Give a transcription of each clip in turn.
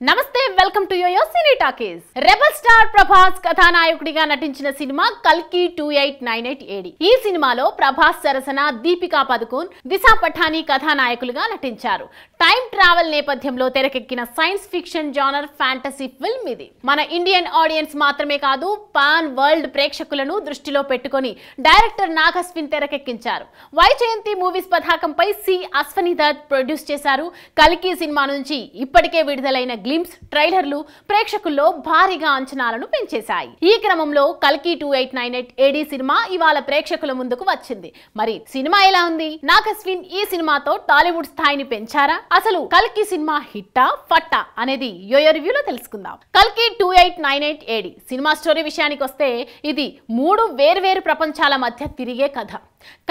Namaste. Welcome to YoYo cine talkies rebel star Prabhas కథానాయకుడిగా నటించిన సినిమా కల్కి two eight nine eight AD ఈ సినిమాలో ప్రభాస్ సరసన దీపికా పదుకోన్ దిశా పఠాని కథానాయకులుగా నటించారు టైం ట్రావెల్ నేపథ్యంలో తెరకెక్కిన science fiction genre fantasy film ఇది మన ఇండియన్ ఆడియన్స్ మాత్రమే కాదు పాన్ వరల్డ్ ప్రేక్షకులను దృష్టిలో పెట్టుకుని డైరెక్టర్ నాగస్విన్ తెరకెక్కించారు వై జయంతి మూవీస్ పతాకంపై సి అశ్వని దత్ ప్రొడ్యూస్ చేశారు కల్కి సినిమా నుంచి ఇప్పటికే విడుదలైన గ్లిమ్స్ ట్రై ట్రైలర్లు ప్రేక్షకుల్లో భారీగా అంచనాలను పెంచేశాయి ఈ క్రమంలో కల్కి two eight nine eight AD సినిమా ఇవాళ ప్రేక్షకుల ముందుకు వచ్చింది మరి సినిమా ఎలా ఉంది నాగస్విన్ ఈ సినిమాతో టాలీవుడ్ స్థాయిని పెంచారా అసలు కల్కి సినిమా హిట్టా ఫట్టా అనేది యోయో రివ్యూలో తెలుసుకుందాం కల్కి two eight nine eight AD సినిమా స్టోరీ విషయానికి వస్తే ఇది మూడు వేర్వేరు ప్రపంచాల మధ్య తిరిగే కథ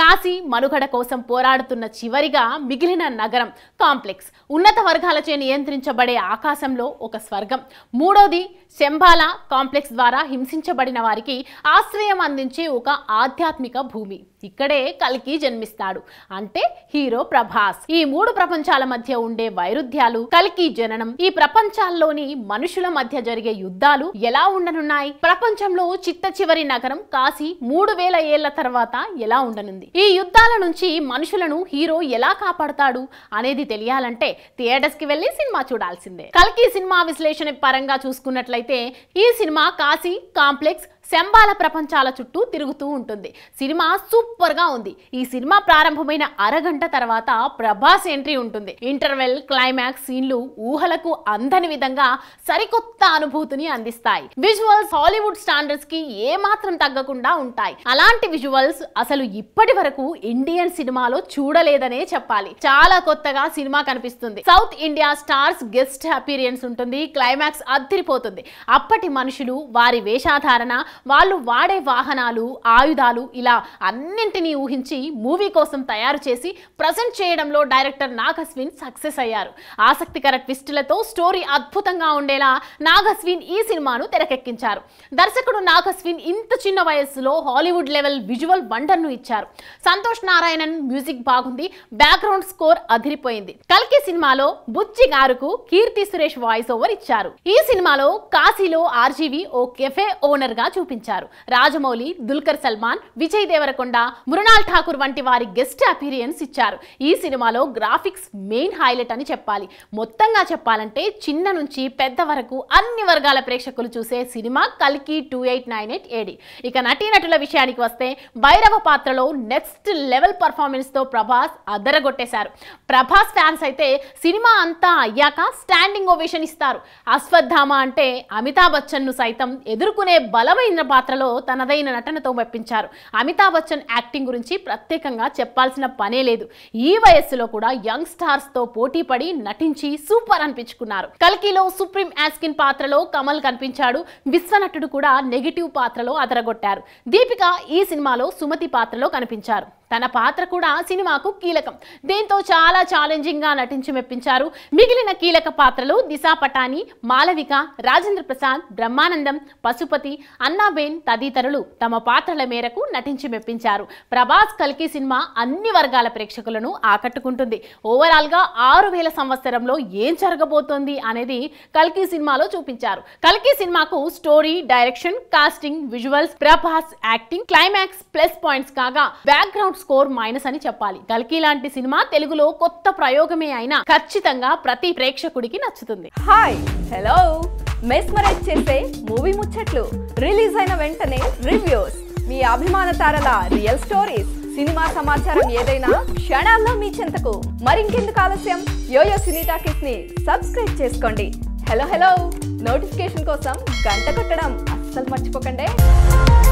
కాశీ మనుగడ కోసం పోరాడుతున్న చివరిగా మిగిలిన నగరం కాంప్లెక్స్ ఉన్నత వర్గాలచే నియంత్రించబడే ఆకాశంలో ఒక స్వర్గం మూడోది శంభాల కాంప్లెక్స్ ద్వారా హింసించబడిన వారికి ఆశ్రయం అందించే ఒక ఆధ్యాత్మిక భూమి ఇక్కడే కల్కి జన్మిస్తాడు అంటే హీరో ప్రభాస్ ఈ మూడు ప్రపంచాల మధ్య ఉండే వైరుధ్యాలు కల్కి జననం ఈ ప్రపంచాల్లోని మనుషుల మధ్య జరిగే యుద్ధాలు ఎలా ఉండనున్నాయి ప్రపంచంలో చిత్త చివరి నగరం కాశీ మూడు వేల ఏళ్ల తర్వాత ఎలా ఉండనుంది ఈ యుద్ధాల నుంచి మనుషులను హీరో ఎలా కాపాడతాడు అనేది తెలియాలంటే థియేటర్స్ కి వెళ్లి సినిమా చూడాల్సిందే కల్కి సినిమా విశ్లేషణ పరంగా చూసుకున్నట్లయితే ఈ సినిమా కాశీ కాంప్లెక్స్ శంబాల ప్రపంచాల చుట్టూ తిరుగుతూ ఉంటుంది సినిమా సూపర్గా ఉంది ఈ సినిమా ప్రారంభమైన అరగంట తర్వాత ప్రభాస్ ఎంట్రీ ఉంటుంది ఇంటర్వెల్ క్లైమాక్స్ సీన్లు ఊహలకు అందని విధంగా సరికొత్త అనుభూతిని అందిస్తాయి విజువల్స్ హాలీవుడ్ స్టాండర్డ్స్ కి ఏమాత్రం తగ్గకుండా ఉంటాయి అలాంటి విజువల్స్ అసలు ఇప్పటి వరకు ఇండియన్ సినిమాలో చూడలేదనే చెప్పాలి చాలా కొత్తగా సినిమా కనిపిస్తుంది south India stars guest appearance ఉంటుంది క్లైమాక్స్ అద్దరిపోతుంది అప్పటి మనుషులు వారి వేషాధారణ వాళ్ళు వాడే వాహనాలు ఆయుధాలు ఇలా అన్నింటినీ ఊహించి మూవీ కోసం తయారు చేసి ప్రజెంట్ చేయడంలో డైరెక్టర్ నాగస్విన్ సక్సెస్ అయ్యారు ఆసక్తికర ట్విస్టులతో స్టోరీ అద్భుతంగా ఉండేలా నాగస్విన్ ఈ సినిమాను తెరకెక్కించారు దర్శకుడు నాగస్విన్ ఇంత చిన్న వయస్సులో హాలీవుడ్ లెవెల్ విజువల్ వండర్ను ఇచ్చారు సంతోష్ నారాయణన్ మ్యూజిక్ బాగుంది బ్యాక్గ్రౌండ్ స్కోర్ అదిరిపోయింది కల్కి సినిమాలో బుజ్జి గారుకు కీర్తి సురేష్ వాయిస్ ఓవర్ ఇచ్చారు ఈ సినిమాలో కాశీలో ఆర్జీవి ఓ కెఫే ఓనర్ గా చూపించారు చూపించారు రాజమౌళి దుల్కర్ సల్మాన్ విజయ్ దేవరకొండ మృణాల్ ఠాకూర్ వంటి వారి గెస్ట్ అపీరియన్స్ ఇచ్చారు ఈ సినిమాలో గ్రాఫిక్స్ మెయిన్ హైలైట్ అని చెప్పాలి మొత్తంగా చెప్పాలంటే చిన్న నుంచి పెద్ద వరకు అన్ని వర్గాల ప్రేక్షకులు చూసే సినిమా కల్కి two eight nine eight AD ఇక నటీనటుల విషయానికి వస్తే భైరవ పాత్రలో నెక్స్ట్ లెవెల్ పర్ఫార్మెన్స్ తో ప్రభాస్ అదరగొట్టేశారు ప్రభాస్ ఫ్యాన్స్ అయితే సినిమా అంతా అయ్యాక స్టాండింగ్ ఓవేషన్ ఇస్తారు అశ్వత్థామ అంటే అమితాబ్ బచ్చన్ ను సైతం ఎదుర్కొనే బలమైన చిన్న పాత్రలో తనదైన నటనతో మెప్పించారు అమితాబ్ బచ్చన్ యాక్టింగ్ గురించి ప్రత్యేకంగా చెప్పాల్సిన పనే లేదు ఈ వయస్సులో కూడా యంగ్ తో పోటీ పడి నటించి సూపర్ అనిపించుకున్నారు కల్కిలో సుప్రీం యాస్కిన్ పాత్రలో కమల్ కనిపించాడు విశ్వనటుడు కూడా నెగిటివ్ పాత్రలో అదరగొట్టారు దీపిక ఈ సినిమాలో సుమతి పాత్రలో కనిపించారు తన పాత్ర కూడా సినిమాకు కీలకం దీంతో చాలా ఛాలెంజింగ్ గా నటించి మెప్పించారు మిగిలిన కీలక పాత్రలు దిశా పటాని మాలవిక రాజేంద్ర ప్రసాద్ బ్రహ్మానందం పశుపతి అన్నాబేన్ తదితరులు తమ పాత్రల మేరకు నటించి మెప్పించారు ప్రభాస్ కల్కి సినిమా అన్ని వర్గాల ప్రేక్షకులను ఆకట్టుకుంటుంది ఓవరాల్గా ఆరు వేల సంవత్సరంలో ఏం జరగబోతోంది అనేది కల్కి సినిమాలో చూపించారు కల్కి సినిమాకు story direction casting visuals Prabhas acting climax plus points కాగా బ్యాక్గ్రౌండ్ స్కోర్ మైనస్ అని చెప్పాలి కల్కి లాంటి సినిమా తెలుగులో కొత్త ప్రయోగమే అయినా ఖచ్చితంగా ప్రతి ప్రేక్షకుడికి నచ్చుతుంది హాయ్ హలో మెస్మరైజ్ చేసే మూవీ ముచ్చట్లు రిలీజ్ అయిన వెంటనే రివ్యూస్ మీ అభిమాన తారల రియల్ స్టోరీస్ సినిమా సమాచారం ఏదైనా క్షణాల్లో మీ చింతకు మరింకెందుకు ఆలస్యం యోయో సినీ టాకీస్ ని సబ్స్క్రైబ్ చేసుకోండి హలో హలో నోటిఫికేషన్ కోసం గంట కొట్టడం అస్సలు మర్చిపోకండి